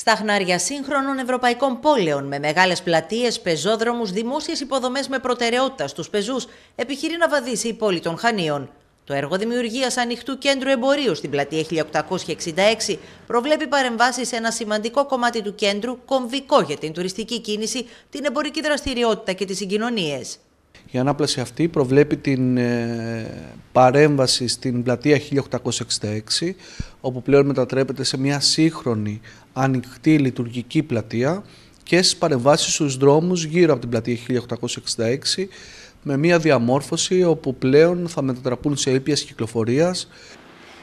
στα χνάρια σύγχρονων ευρωπαϊκών πόλεων με μεγάλες πλατείες, πεζόδρομους, δημόσιες υποδομές με προτεραιότητα στους πεζούς, επιχειρεί να βαδίσει η πόλη των Χανίων. Το έργο δημιουργίας ανοιχτού κέντρου εμπορίου στην πλατεία 1866 προβλέπει παρεμβάσεις σε ένα σημαντικό κομμάτι του κέντρου, κομβικό για την τουριστική κίνηση, την εμπορική δραστηριότητα και τις συγκοινωνίες. Η ανάπλαση αυτή προβλέπει την ε, παρέμβαση στην πλατεία 1866, όπου πλέον μετατρέπεται σε μια σύγχρονη ανοιχτή λειτουργική πλατεία και στις παρεμβάσεις στους δρόμους γύρω από την πλατεία 1866, με μια διαμόρφωση όπου πλέον θα μετατραπούν σε ήπιας κυκλοφορίας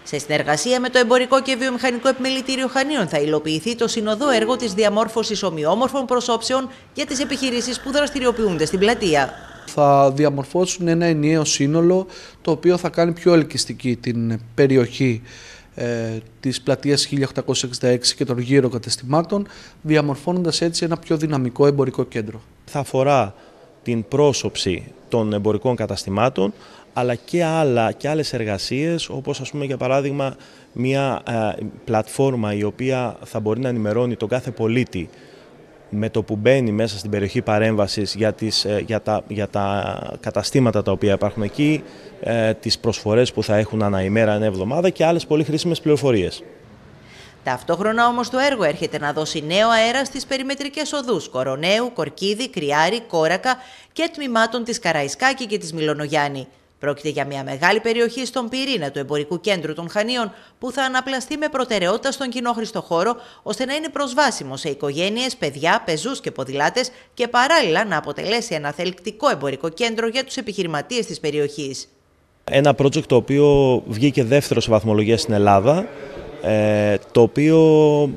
σε συνεργασία με το Εμπορικό και Βιομηχανικό Επιμελητήριο Χανίων θα υλοποιηθεί το συνοδό έργο της διαμόρφωσης ομοιόμορφων προσώψεων για τις επιχειρήσεις που δραστηριοποιούνται στην πλατεία. Θα διαμορφώσουν ένα ενιαίο σύνολο το οποίο θα κάνει πιο ελκυστική την περιοχή ε, της πλατείας 1866 και των γύρω κατεστημάτων, διαμορφώνοντας έτσι ένα πιο δυναμικό εμπορικό κέντρο. Θα αφορά την πρόσωψη των εμπορικών καταστημάτων, αλλά και, άλλα, και άλλες εργασίες, όπως ας πούμε για παράδειγμα μια ε, πλατφόρμα η οποία θα μπορεί να ενημερώνει τον κάθε πολίτη με το που μπαίνει μέσα στην περιοχή παρέμβασης για, τις, ε, για, τα, για τα καταστήματα τα οποία υπάρχουν εκεί, ε, τις προσφορές που θα έχουν ανά ημέρα, ανά εβδομάδα και άλλες πολύ χρήσιμες πληροφορίες. Ταυτόχρονα όμως το έργο έρχεται να δώσει νέο αέρα στις περιμετρικές οδούς Κορονέου, Κορκίδη, Κριάρη, Κόρακα και τμήματων της Καραϊσκάκη και της Μιλονογιάννη. Πρόκειται για μια μεγάλη περιοχή στον πυρήνα του εμπορικού κέντρου των Χανίων που θα αναπλαστεί με προτεραιότητα στον κοινό χώρο ώστε να είναι προσβάσιμο σε οικογένειες, παιδιά, πεζούς και ποδηλάτες και παράλληλα να αποτελέσει ένα θελκτικό εμπορικό κέντρο για τους επιχειρηματίες της περιοχής. Ένα project το οποίο βγήκε δεύτερο σε βαθμολογία στην Ελλάδα ε, το οποίο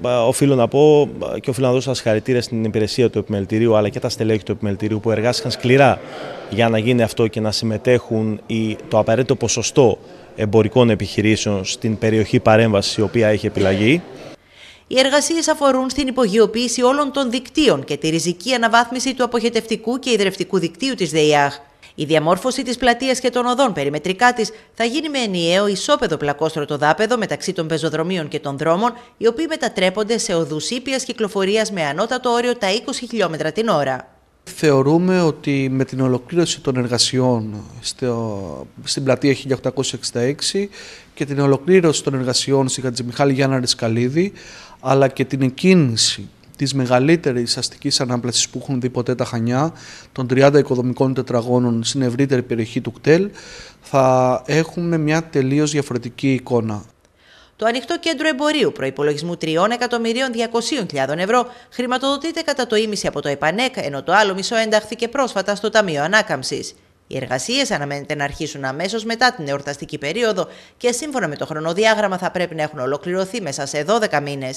ε, οφείλω να πω ε, και οφείλω να δώσω τα συγχαρητήρια στην υπηρεσία του επιμελητηρίου αλλά και τα στελέχη του επιμελητηρίου που εργάστηκαν σκληρά για να γίνει αυτό και να συμμετέχουν το απαραίτητο ποσοστό εμπορικών επιχειρήσεων στην περιοχή παρέμβασης η οποία έχει επιλαγεί. Οι εργασίες αφορούν στην υπογειοποίηση όλων των δικτύων και τη ριζική αναβάθμιση του αποχετευτικού και ιδρευτικού δικτύου της ΔΕΙΑΧ. Η διαμόρφωση της πλατείας και των οδών περιμετρικά της θα γίνει με ενιαίο ισόπεδο πλακόστρωτο δάπεδο μεταξύ των πεζοδρομίων και των δρόμων, οι οποίοι μετατρέπονται σε οδούς ήπιας κυκλοφορίας με ανώτατο όριο τα 20 χιλιόμετρα την ώρα. Θεωρούμε ότι με την ολοκλήρωση των εργασιών στην πλατεία 1866 και την ολοκλήρωση των εργασιών στη Χατζημιχάλη Γιάννα Ρισκαλίδη αλλά και την εκκίνηση της μεγαλύτερης αστικής ανάπλασης που έχουν δει ποτέ τα Χανιά, των 30 οικοδομικών τετραγώνων στην ευρύτερη περιοχή του κτέλ, θα έχουμε μια τελείως διαφορετική εικόνα. Το ανοιχτό κέντρο εμπορίου προπολογισμού 3.200.000 ευρώ χρηματοδοτείται κατά το ίμιση από το ΕΠΑΝΕΚ, ενώ το άλλο μισό εντάχθηκε πρόσφατα στο Ταμείο Ανάκαμψης. Οι εργασίες αναμένεται να αρχίσουν αμέσως μετά την εορταστική περίοδο και σύμφωνα με το χρονοδιάγραμμα θα πρέπει να έχουν ολοκληρωθεί μέσα σε 12 μήνε.